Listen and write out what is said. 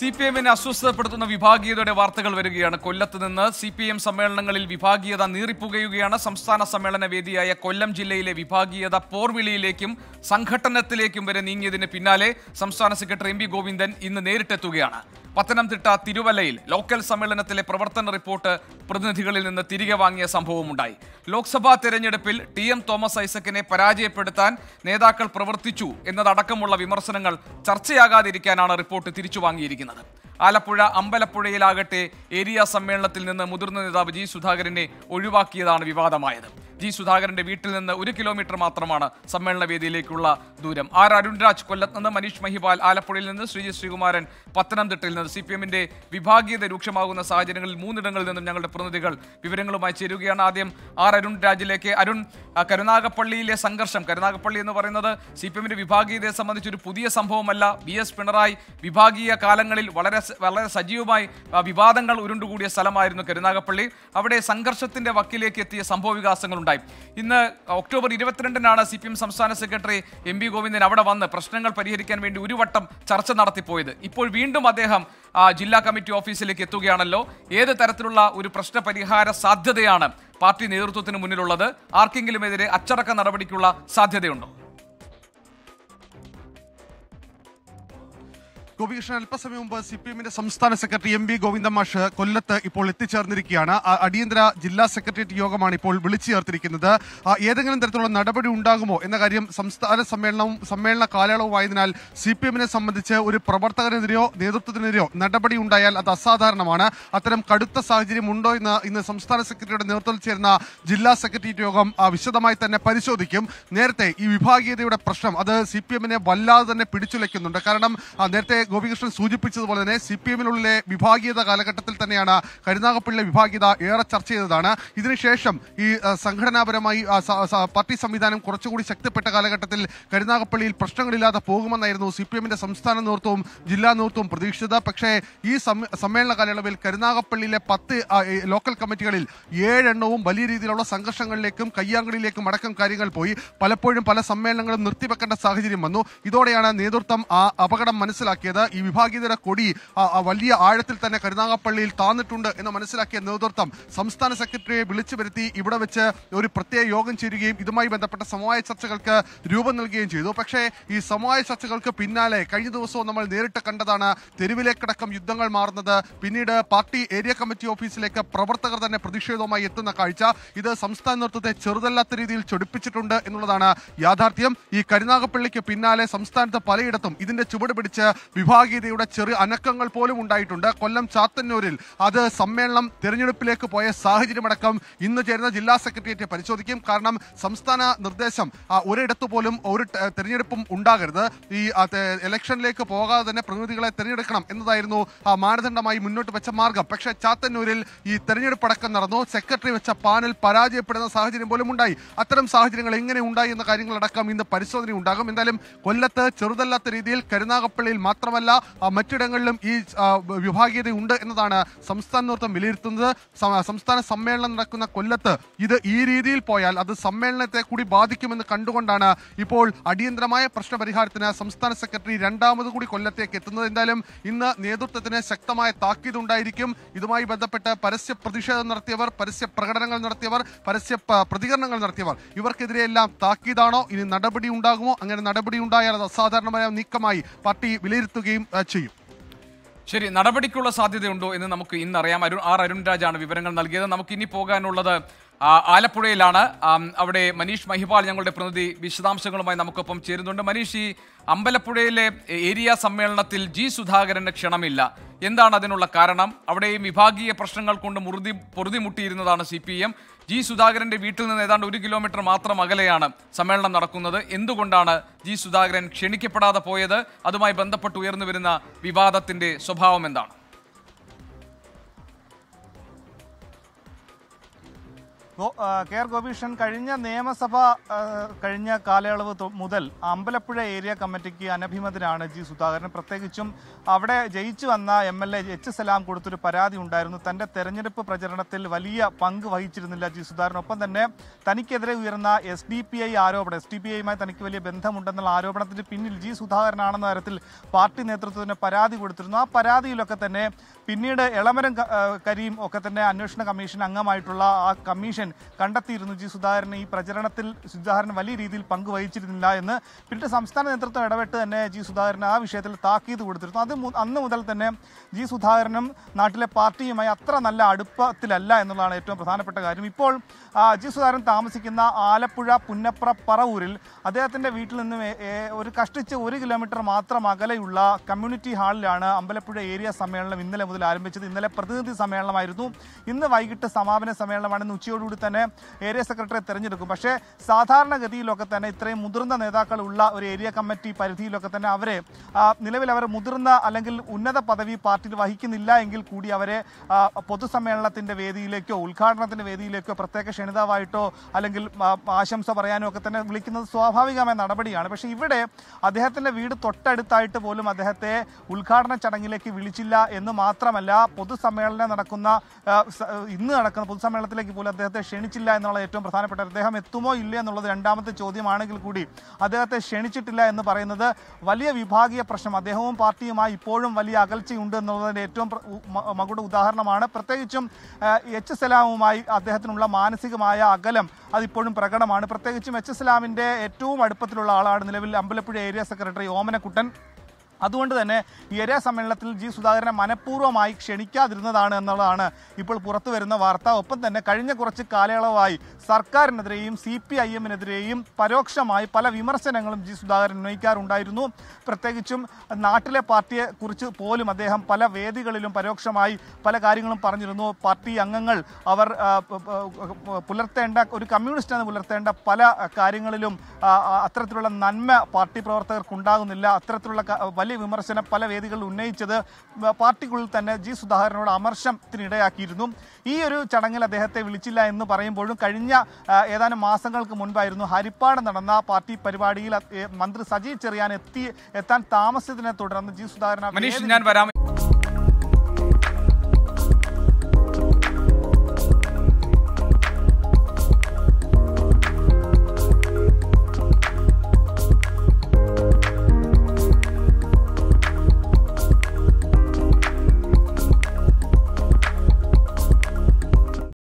C P എമ്മിനെ അസ്വസ്ഥതപ്പെടുത്തുന്ന വിഭാഗീയതയുടെ വാർത്തകൾ വരികയാണ് കൊല്ലത്ത് നിന്ന് സി പി എം സമ്മേളനങ്ങളിൽ വിഭാഗീയത നീറിപ്പുകയുകയാണ് സംസ്ഥാന സമ്മേളന വേദിയായ കൊല്ലം ജില്ലയിലെ വിഭാഗീയത പോർവിളിയിലേക്കും സംഘട്ടനത്തിലേക്കും വരെ നീങ്ങിയതിന് പിന്നാലെ സംസ്ഥാന സെക്രട്ടറി എം ഗോവിന്ദൻ ഇന്ന് നേരിട്ടെത്തുകയാണ് പത്തനംതിട്ട തിരുവല്ലയിൽ ലോക്കൽ സമ്മേളനത്തിലെ പ്രവർത്തന റിപ്പോർട്ട് പ്രതിനിധികളിൽ നിന്ന് തിരികെ വാങ്ങിയ സംഭവമുണ്ടായി ലോക്സഭാ തെരഞ്ഞെടുപ്പിൽ ടി എം തോമസ് ഐസക്കിനെ പരാജയപ്പെടുത്താൻ നേതാക്കൾ പ്രവർത്തിച്ചു എന്നതടക്കമുള്ള വിമർശനങ്ങൾ ചർച്ചയാകാതിരിക്കാനാണ് റിപ്പോർട്ട് തിരിച്ചു വാങ്ങിയിരിക്കുന്നത് ആലപ്പുഴ അമ്പലപ്പുഴയിലാകട്ടെ ഏരിയ സമ്മേളനത്തിൽ നിന്ന് മുതിർന്ന നേതാവ് ജി സുധാകരനെ ഒഴിവാക്കിയതാണ് വിവാദമായത് ജി സുധാകരന്റെ വീട്ടിൽ നിന്ന് ഒരു കിലോമീറ്റർ മാത്രമാണ് സമ്മേളന വേദിയിലേക്കുള്ള ദൂരം ആർ അരുൺരാജ് കൊല്ലത്ത് നിന്ന് മനീഷ് മഹിപാൽ ആലപ്പുഴയിൽ നിന്ന് ശ്രീജി ശ്രീകുമാരൻ പത്തനംതിട്ടയിൽ നിന്ന് സി പി എമ്മിന്റെ വിഭാഗീയത രൂക്ഷമാകുന്ന സാഹചര്യങ്ങളിൽ മൂന്നിടങ്ങളിൽ നിന്നും ഞങ്ങളുടെ പ്രതിനിധികൾ വിവരങ്ങളുമായി ചേരുകയാണ് ആദ്യം ആർ രാജിലേക്ക് അരുൺ കരുനാഗപ്പള്ളിയിലെ സംഘർഷം കരുനാഗപ്പള്ളി എന്ന് പറയുന്നത് സി പി എമ്മിന്റെ വിഭാഗീയതയെ സംബന്ധിച്ച് ഒരു പുതിയ സംഭവമല്ല ബി എസ് പിണറായി വിഭാഗീയ കാലങ്ങളിൽ വളരെ വളരെ സജീവമായി വിവാദങ്ങൾ ഉരുണ്ടുകൂടിയ സ്ഥലമായിരുന്നു കരുനാഗപ്പള്ളി അവിടെ സംഘർഷത്തിന്റെ വക്കിലേക്ക് എത്തിയ സംഭവ വികാസങ്ങൾ ഉണ്ടായി ഇന്ന് ഒക്ടോബർ ഇരുപത്തിരണ്ടിനാണ് സി പി എം സംസ്ഥാന സെക്രട്ടറി എം പി ഗോവിന്ദൻ അവിടെ വന്ന് പ്രശ്നങ്ങൾ പരിഹരിക്കാൻ വേണ്ടി ഒരു വട്ടം ചർച്ച നടത്തിപ്പോയത് ഇപ്പോൾ വീണ്ടും അദ്ദേഹം ജില്ലാ കമ്മിറ്റി ഓഫീസിലേക്ക് എത്തുകയാണല്ലോ ഏത് തരത്തിലുള്ള ഒരു പ്രശ്ന പരിഹാര സാധ്യതയാണ് പാർട്ടി നേതൃത്വത്തിന് മുന്നിലുള്ളത് എതിരെ അച്ചടക്ക നടപടിക്കുള്ള സാധ്യതയുണ്ടോ ഗോപികൃഷ്ണൻ അല്പസമയം മുമ്പ് സി പി എമ്മിന്റെ സംസ്ഥാന സെക്രട്ടറി എം വി ഗോവിന്ദ മാഷ് കൊല്ലത്ത് ഇപ്പോൾ എത്തിച്ചേർന്നിരിക്കുകയാണ് അടിയന്തര ജില്ലാ സെക്രട്ടേറിയറ്റ് യോഗമാണ് ഇപ്പോൾ വിളിച്ചു ചേർത്തിരിക്കുന്നത് ഏതെങ്കിലും തരത്തിലുള്ള നടപടി ഉണ്ടാകുമോ എന്ന കാര്യം സംസ്ഥാന സമ്മേളനവും സമ്മേളന കാലയളവുമായതിനാൽ സി പി എമ്മിനെ സംബന്ധിച്ച് ഒരു പ്രവർത്തകനെതിരെയോ നേതൃത്വത്തിനെതിരെയോ നടപടി ഉണ്ടായാൽ അത് അസാധാരണമാണ് അത്തരം കടുത്ത സാഹചര്യം ഉണ്ടോ എന്ന് ഇന്ന് സംസ്ഥാന സെക്രട്ടറിയുടെ നേതൃത്വത്തിൽ ചേരുന്ന ജില്ലാ സെക്രട്ടേറിയറ്റ് യോഗം വിശദമായി തന്നെ പരിശോധിക്കും നേരത്തെ ഈ വിഭാഗീയതയുടെ പ്രശ്നം അത് സി പി എമ്മിനെ വല്ലാതെ തന്നെ പിടിച്ചുലയ്ക്കുന്നുണ്ട് കാരണം നേരത്തെ ഗോപികൃഷ്ണൻ സൂചിപ്പിച്ചതുപോലെ തന്നെ സി പി എമ്മിനുള്ളിലെ വിഭാഗീയത കാലഘട്ടത്തിൽ തന്നെയാണ് കരുനാഗപ്പള്ളിയിലെ വിഭാഗീയത ഏറെ ചർച്ച ചെയ്തതാണ് ഇതിനുശേഷം ഈ സംഘടനാപരമായി പാർട്ടി സംവിധാനം കുറച്ചുകൂടി ശക്തിപ്പെട്ട കാലഘട്ടത്തിൽ കരുനാഗപ്പള്ളിയിൽ പ്രശ്നങ്ങളില്ലാതെ പോകുമെന്നായിരുന്നു സി പി എമ്മിന്റെ സംസ്ഥാന നേതൃത്വവും ജില്ലാ നേതൃത്വവും പ്രതീക്ഷിച്ചത് പക്ഷേ ഈ സമ്മേളന കാലയളവിൽ കരുനാഗപ്പള്ളിയിലെ പത്ത് ലോക്കൽ കമ്മിറ്റികളിൽ ഏഴെണ്ണവും വലിയ രീതിയിലുള്ള സംഘർഷങ്ങളിലേക്കും കയ്യാങ്കളിയിലേക്കും അടക്കം കാര്യങ്ങൾ പോയി പലപ്പോഴും പല സമ്മേളനങ്ങളും നിർത്തിവെക്കേണ്ട സാഹചര്യം വന്നു ഇതോടെയാണ് നേതൃത്വം ആ അപകടം മനസ്സിലാക്കിയത് അതായത് ഈ വിഭാഗീയതയുടെ കൊടി വലിയ ആഴത്തിൽ തന്നെ കരുനാഗപ്പള്ളിയിൽ താന്നിട്ടുണ്ട് എന്ന് മനസ്സിലാക്കിയ നേതൃത്വം സംസ്ഥാന സെക്രട്ടറിയെ വിളിച്ചു വരുത്തി ഇവിടെ വെച്ച് ഒരു പ്രത്യേക യോഗം ചേരുകയും ഇതുമായി ബന്ധപ്പെട്ട സമവായ ചർച്ചകൾക്ക് രൂപം നൽകുകയും ചെയ്തു പക്ഷേ ഈ സമവായ ചർച്ചകൾക്ക് പിന്നാലെ കഴിഞ്ഞ ദിവസവും നമ്മൾ നേരിട്ട് കണ്ടതാണ് തെരുവിലേക്കടക്കം യുദ്ധങ്ങൾ മാറുന്നത് പിന്നീട് പാർട്ടി ഏരിയ കമ്മിറ്റി ഓഫീസിലേക്ക് പ്രവർത്തകർ തന്നെ പ്രതിഷേധവുമായി എത്തുന്ന കാഴ്ച ഇത് സംസ്ഥാന നേതൃത്വത്തെ ചെറുതല്ലാത്ത രീതിയിൽ ചൊടിപ്പിച്ചിട്ടുണ്ട് എന്നുള്ളതാണ് യാഥാർത്ഥ്യം ഈ കരുനാഗപ്പള്ളിക്ക് പിന്നാലെ സംസ്ഥാനത്ത് പലയിടത്തും ഇതിന്റെ ചുവട് പിടിച്ച് വിഭാഗീയതയുടെ ചെറിയ അനക്കങ്ങൾ പോലും ഉണ്ടായിട്ടുണ്ട് കൊല്ലം ചാത്തന്നൂരിൽ അത് സമ്മേളനം തെരഞ്ഞെടുപ്പിലേക്ക് പോയ സാഹചര്യമടക്കം ഇന്ന് ചേരുന്ന ജില്ലാ സെക്രട്ടേറിയറ്റ് പരിശോധിക്കും കാരണം സംസ്ഥാന നിർദ്ദേശം ഒരിടത്തു പോലും ഒരു തെരഞ്ഞെടുപ്പും ഉണ്ടാകരുത് ഈ ഇലക്ഷനിലേക്ക് പോകാതെ തന്നെ പ്രതിനിധികളെ തെരഞ്ഞെടുക്കണം എന്നതായിരുന്നു ആ മാനദണ്ഡമായി മുന്നോട്ട് വെച്ച മാർഗം പക്ഷേ ചാത്തന്നൂരിൽ ഈ തെരഞ്ഞെടുപ്പ് അടക്കം നടന്നു സെക്രട്ടറി വെച്ച പാനൽ പരാജയപ്പെടുന്ന സാഹചര്യം പോലും ഉണ്ടായി അത്തരം സാഹചര്യങ്ങൾ എങ്ങനെ ഉണ്ടായി എന്ന കാര്യങ്ങളടക്കം ഇന്ന് പരിശോധന ഉണ്ടാകും എന്തായാലും കൊല്ലത്ത് ചെറുതല്ലാത്ത രീതിയിൽ കരുനാഗപ്പള്ളിയിൽ മാത്രം മാത്രമല്ല മറ്റിടങ്ങളിലും ഈ വിഭാഗീയത ഉണ്ട് എന്നതാണ് സംസ്ഥാന നേതൃത്വം വിലയിരുത്തുന്നത് സംസ്ഥാന സമ്മേളനം നടക്കുന്ന കൊല്ലത്ത് ഇത് ഈ രീതിയിൽ പോയാൽ അത് സമ്മേളനത്തെ കൂടി ബാധിക്കുമെന്ന് കണ്ടുകൊണ്ടാണ് ഇപ്പോൾ അടിയന്തരമായ പ്രശ്ന പരിഹാരത്തിന് സംസ്ഥാന സെക്രട്ടറി രണ്ടാമത് കൂടി കൊല്ലത്തേക്ക് എത്തുന്നത് എന്തായാലും ഇന്ന് നേതൃത്വത്തിന് ശക്തമായ താക്കീതുണ്ടായിരിക്കും ഇതുമായി ബന്ധപ്പെട്ട് പരസ്യ പ്രതിഷേധം നടത്തിയവർ പരസ്യ പ്രകടനങ്ങൾ നടത്തിയവർ പരസ്യ പ്രതികരണങ്ങൾ നടത്തിയവർ ഇവർക്കെതിരെയെല്ലാം താക്കീതാണോ ഇനി നടപടി ഉണ്ടാകുമോ അങ്ങനെ നടപടി ഉണ്ടായാൽ അത് അസാധാരണമായ നീക്കമായി പാർട്ടി വിലയിരുത്തുക നൽകുകയും ചെയ്യും ശരി നടപടിക്കുള്ള സാധ്യതയുണ്ടോ എന്ന് നമുക്ക് ഇന്ന് അറിയാം അരുൺ ആർ രാജാണ് വിവരങ്ങൾ നൽകിയത് നമുക്ക് ഇനി പോകാനുള്ളത് ആലപ്പുഴയിലാണ് അവിടെ മനീഷ് മഹിപാൽ ഞങ്ങളുടെ പ്രതിനിധി വിശദാംശങ്ങളുമായി നമുക്കൊപ്പം ചേരുന്നുണ്ട് മനീഷ് ഈ അമ്പലപ്പുഴയിലെ ഏരിയ സമ്മേളനത്തിൽ ജി സുധാകരന് ക്ഷണമില്ല എന്താണ് അതിനുള്ള കാരണം അവിടെയും വിഭാഗീയ പ്രശ്നങ്ങൾ കൊണ്ട് മുറുതി പൊറുതിമുട്ടിയിരുന്നതാണ് സി പി എം ജി സുധാകരന്റെ വീട്ടിൽ നിന്ന് ഏതാണ്ട് ഒരു കിലോമീറ്റർ മാത്രം അകലെയാണ് സമ്മേളനം നടക്കുന്നത് എന്തുകൊണ്ടാണ് ജി സുധാകരൻ ക്ഷണിക്കപ്പെടാതെ പോയത് അതുമായി ബന്ധപ്പെട്ട് ഉയർന്നു വരുന്ന വിവാദത്തിന്റെ സ്വഭാവം എന്താണ് കെ ആർ ഗോപീഷൻ കഴിഞ്ഞ നിയമസഭ കഴിഞ്ഞ കാലയളവ് മുതൽ അമ്പലപ്പുഴ ഏരിയ കമ്മിറ്റിക്ക് അനഭിമതനാണ് ജി സുധാകരൻ പ്രത്യേകിച്ചും അവിടെ ജയിച്ചു വന്ന M L A H Salam കൊടുത്തൊരു പരാതി ഉണ്ടായിരുന്നു തൻ്റെ തെരഞ്ഞെടുപ്പ് പ്രചരണത്തിൽ വലിയ പങ്ക് വഹിച്ചിരുന്നില്ല ജി സുധാകരൻ ഒപ്പം തന്നെ തനിക്കെതിരെ ഉയർന്ന എസ് ഡി പി ഐ ആരോപണം എസ് ഡി പി ഐയുമായി തനിക്ക് വലിയ ബന്ധമുണ്ടെന്നുള്ള ആരോപണത്തിന് പിന്നിൽ ജി സുധാകരനാണെന്ന തരത്തിൽ പാർട്ടി നേതൃത്വത്തിന് പരാതി കൊടുത്തിരുന്നു ആ പരാതിയിലൊക്കെ തന്നെ പിന്നീട് എളമരം കരീം ഒക്കെ തന്നെ അന്വേഷണ കമ്മീഷൻ അംഗമായിട്ടുള്ള ആ കമ്മീഷൻ കണ്ടെത്തിയിരുന്നു ജി സുധാകരൻ ഈ പ്രചരണത്തിൽ സുധാകരൻ വലിയ രീതിയിൽ പങ്കുവഹിച്ചിരുന്നില്ല എന്ന് പിന്നീട് സംസ്ഥാന നേതൃത്വം ഇടപെട്ട് തന്നെ ജി സുധാകരൻ ആ വിഷയത്തിൽ താക്കീത് കൊടുത്തിരുന്നു അത് അന്ന് മുതൽ തന്നെ ജി സുധാകരനും നാട്ടിലെ പാർട്ടിയുമായി അത്ര നല്ല അടുപ്പത്തിലല്ല എന്നുള്ളതാണ് ഏറ്റവും പ്രധാനപ്പെട്ട കാര്യം ഇപ്പോൾ ജി സുധാകരൻ താമസിക്കുന്ന ആലപ്പുഴ പുന്നപ്ര പറവൂരിൽ അദ്ദേഹത്തിൻ്റെ വീട്ടിൽ നിന്നും ഒരു കഷ്ടിച്ച് ഒരു കിലോമീറ്റർ മാത്രം അകലെയുള്ള കമ്മ്യൂണിറ്റി ഹാളിലാണ് അമ്പലപ്പുഴ ഏരിയ സമ്മേളനം ഇന്നലെ മുതൽ ആരംഭിച്ചത് ഇന്നലെ പ്രതിനിധി സമ്മേളനമായിരുന്നു ഇന്ന് വൈകിട്ട് സമാപന സമ്മേളനമാണ് ഇന്ന് ഉച്ചയോടുകൂടി കൂടി തന്നെ ഏരിയ സെക്രട്ടറി തിരഞ്ഞെടുക്കും പക്ഷേ സാധാരണഗതിയിലൊക്കെ തന്നെ ഇത്രയും മുതിർന്ന നേതാക്കൾ ഉള്ള ഒരു ഏരിയ കമ്മിറ്റി പരിധിയിലൊക്കെ തന്നെ അവരെ നിലവിൽ അവർ മുതിർന്ന അല്ലെങ്കിൽ ഉന്നത പദവി പാർട്ടിയിൽ വഹിക്കുന്നില്ല എങ്കിൽ കൂടി അവരെ പൊതുസമ്മേളനത്തിൻ്റെ വേദിയിലേക്കോ ഉദ്ഘാടനത്തിൻ്റെ വേദിയിലേക്കോ പ്രത്യേക ക്ഷണിതാവായിട്ടോ അല്ലെങ്കിൽ ആശംസ പറയാനോ ഒക്കെ തന്നെ വിളിക്കുന്നത് സ്വാഭാവികമായ നടപടിയാണ് പക്ഷേ ഇവിടെ അദ്ദേഹത്തിൻ്റെ വീട് തൊട്ടടുത്തായിട്ട് പോലും അദ്ദേഹത്തെ ഉദ്ഘാടന ചടങ്ങിലേക്ക് വിളിച്ചില്ല എന്ന് മാത്രമല്ല പൊതുസമ്മേളനം നടക്കുന്ന ഇന്ന് നടക്കുന്ന പൊതുസമ്മേളനത്തിലേക്ക് പോലും അദ്ദേഹത്തെ ക്ഷണിച്ചില്ല എന്നുള്ള ഏറ്റവും പ്രധാനപ്പെട്ട അദ്ദേഹം എത്തുമോ ഇല്ലേ എന്നുള്ളത് രണ്ടാമത്തെ ചോദ്യമാണെങ്കിൽ കൂടി അദ്ദേഹത്തെ ക്ഷണിച്ചിട്ടില്ല എന്ന് പറയുന്നത് വലിയ വിഭാഗീയ പ്രശ്നം അദ്ദേഹവും പാർട്ടിയുമായി ഇപ്പോഴും വലിയ അകൽച്ചയുണ്ട് എന്നുള്ളതിൻ്റെ ഏറ്റവും മകുട ഉദാഹരണമാണ് പ്രത്യേകിച്ചും എച്ച് സലാമുമായി അദ്ദേഹത്തിനുള്ള മാനസികമായ അകലം അതിപ്പോഴും പ്രകടമാണ് പ്രത്യേകിച്ചും എച്ച് സലാമിൻ്റെ ഏറ്റവും അടുപ്പത്തിലുള്ള ആളാണ് നിലവിൽ അമ്പലപ്പുഴ ഏരിയ സെക്രട്ടറി ഓമനക്കുട്ടൻ അതുകൊണ്ട് തന്നെ ഇരേ സമ്മേളനത്തിൽ ജി സുധാകരനെ മനഃപൂർവ്വമായി ക്ഷണിക്കാതിരുന്നതാണ് എന്നുള്ളതാണ് ഇപ്പോൾ പുറത്തു വരുന്ന വാർത്ത ഒപ്പം തന്നെ കഴിഞ്ഞ കുറച്ച് കാലയളവായി സർക്കാരിനെതിരെയും സി പി ഐ എമ്മിനെതിരെയും പരോക്ഷമായി പല വിമർശനങ്ങളും ജി സുധാകരൻ ഉന്നയിക്കാറുണ്ടായിരുന്നു പ്രത്യേകിച്ചും നാട്ടിലെ പാർട്ടിയെ കുറിച്ച് പോലും അദ്ദേഹം പല വേദികളിലും പരോക്ഷമായി പല കാര്യങ്ങളും പറഞ്ഞിരുന്നു പാർട്ടി അംഗങ്ങൾ അവർ പുലർത്തേണ്ട ഒരു കമ്മ്യൂണിസ്റ്റ് എന്ന് പുലർത്തേണ്ട പല കാര്യങ്ങളിലും അത്തരത്തിലുള്ള നന്മ പാർട്ടി പ്രവർത്തകർക്കുണ്ടാകുന്നില്ല അത്തരത്തിലുള്ള വലിയ വലിയ വിമർശനം പല വേദികളിൽ ഉന്നയിച്ചത് പാർട്ടിക്കുള്ളിൽ തന്നെ ജി സുധാകരനോട് അമർശത്തിനിടയാക്കിയിരുന്നു ഈ ഒരു ചടങ്ങിൽ അദ്ദേഹത്തെ വിളിച്ചില്ല എന്ന് പറയുമ്പോഴും കഴിഞ്ഞ ഏതാനും മാസങ്ങൾക്ക് മുൻപായിരുന്നു ഹരിപ്പാട് നടന്ന പാർട്ടി പരിപാടിയിൽ മന്ത്രി സജി ചെറിയാൻ എത്തി എത്താൻ താമസിച്ചതിനെ തുടർന്ന് ജി സുധാകരൻ ഞാൻ വരാം